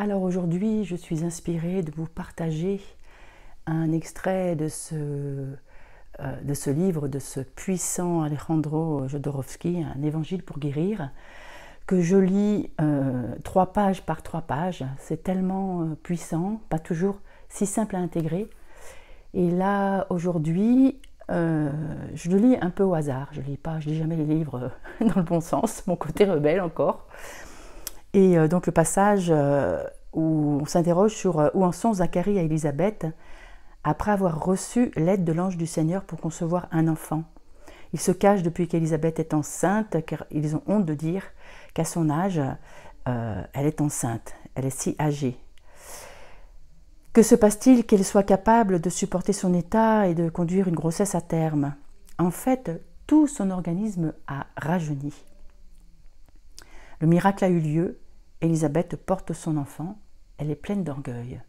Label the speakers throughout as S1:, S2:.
S1: Alors aujourd'hui, je suis inspirée de vous partager un extrait de ce, euh, de ce livre, de ce puissant Alejandro Jodorowsky, Un évangile pour guérir, que je lis euh, trois pages par trois pages. C'est tellement euh, puissant, pas toujours si simple à intégrer. Et là, aujourd'hui, je le lis un peu au hasard. Je ne lis pas, je lis jamais les livres dans le bon sens, mon côté rebelle encore. Et euh, donc le passage euh, où on s'interroge sur euh, où en sont Zacharie et Élisabeth après avoir reçu l'aide de l'ange du Seigneur pour concevoir un enfant. Ils se cachent depuis qu'Élisabeth est enceinte car ils ont honte de dire qu'à son âge, elle est enceinte, elle est si âgée. Que se passe-t-il qu'elle soit capable de supporter son état et de conduire une grossesse à terme En fait, tout son organisme a rajeuni. Le miracle a eu lieu, Élisabeth porte son enfant, elle est pleine d'orgueil.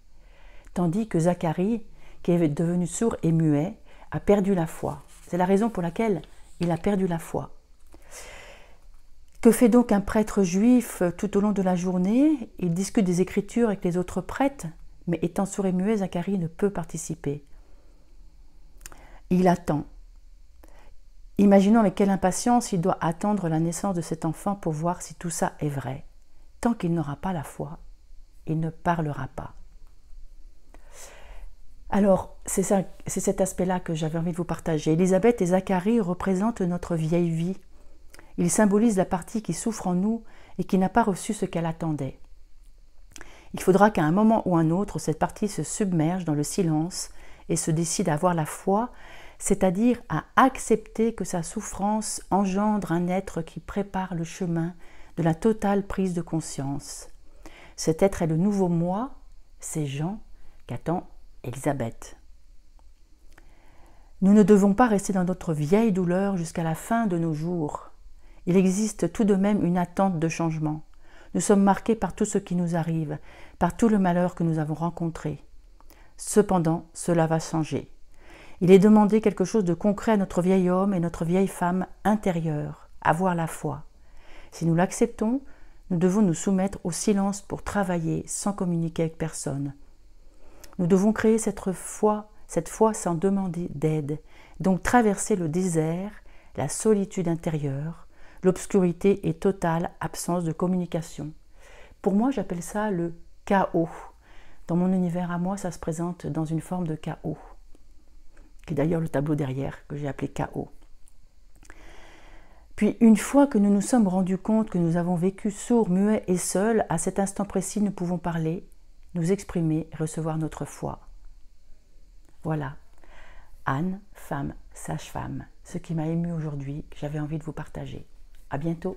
S1: Tandis que Zacharie, qui est devenu sourd et muet, a perdu la foi. C'est la raison pour laquelle il a perdu la foi. Que fait donc un prêtre juif tout au long de la journée Il discute des Écritures avec les autres prêtres, mais étant sourd et muet, Zacharie ne peut participer. Il attend. Imaginons avec quelle impatience il doit attendre la naissance de cet enfant pour voir si tout ça est vrai. Tant qu'il n'aura pas la foi, il ne parlera pas. Alors, c'est cet aspect-là que j'avais envie de vous partager. Élisabeth et Zacharie représentent notre vieille vie. Ils symbolisent la partie qui souffre en nous et qui n'a pas reçu ce qu'elle attendait. Il faudra qu'à un moment ou un autre, cette partie se submerge dans le silence et se décide à avoir la foi, c'est-à-dire à accepter que sa souffrance engendre un être qui prépare le chemin de la totale prise de conscience. Cet être est le nouveau moi, c'est Jean qu'attend Elisabeth. Nous ne devons pas rester dans notre vieille douleur jusqu'à la fin de nos jours. Il existe tout de même une attente de changement. Nous sommes marqués par tout ce qui nous arrive, par tout le malheur que nous avons rencontré. Cependant, cela va changer. Il est demandé quelque chose de concret à notre vieil homme et notre vieille femme intérieure, avoir la foi. Si nous l'acceptons, nous devons nous soumettre au silence pour travailler sans communiquer avec personne. Nous devons créer cette foi, cette foi sans demander d'aide, donc traverser le désert, la solitude intérieure, l'obscurité et totale absence de communication. Pour moi, j'appelle ça le chaos. Dans mon univers à moi, ça se présente dans une forme de chaos, qui est d'ailleurs le tableau derrière que j'ai appelé chaos. Puis une fois que nous nous sommes rendus compte que nous avons vécu sourds, muets et seuls, à cet instant précis, nous pouvons parler, nous exprimer, recevoir notre foi. Voilà. Anne, femme, sage-femme, ce qui m'a ému aujourd'hui, j'avais envie de vous partager. À bientôt.